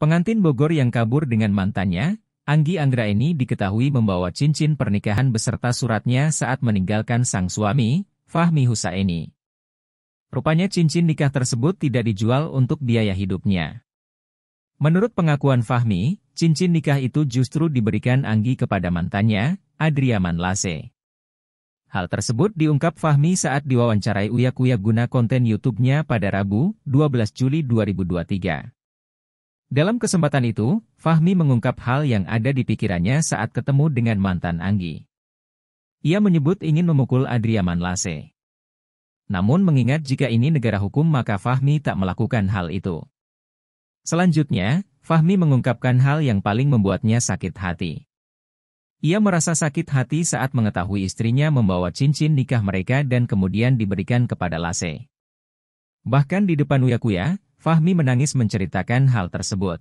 Pengantin Bogor yang kabur dengan mantannya, Anggi ini diketahui membawa cincin pernikahan beserta suratnya saat meninggalkan sang suami, Fahmi Husaini. Rupanya cincin nikah tersebut tidak dijual untuk biaya hidupnya. Menurut pengakuan Fahmi, cincin nikah itu justru diberikan Anggi kepada mantannya, Adriaman Lase. Hal tersebut diungkap Fahmi saat diwawancarai Uya uyak guna konten YouTube-nya pada Rabu, 12 Juli 2023. Dalam kesempatan itu, Fahmi mengungkap hal yang ada di pikirannya saat ketemu dengan mantan Anggi. Ia menyebut ingin memukul Adriaman Lase. Namun mengingat jika ini negara hukum maka Fahmi tak melakukan hal itu. Selanjutnya, Fahmi mengungkapkan hal yang paling membuatnya sakit hati. Ia merasa sakit hati saat mengetahui istrinya membawa cincin nikah mereka dan kemudian diberikan kepada Lase. Bahkan di depan Uyakuya, Fahmi menangis menceritakan hal tersebut.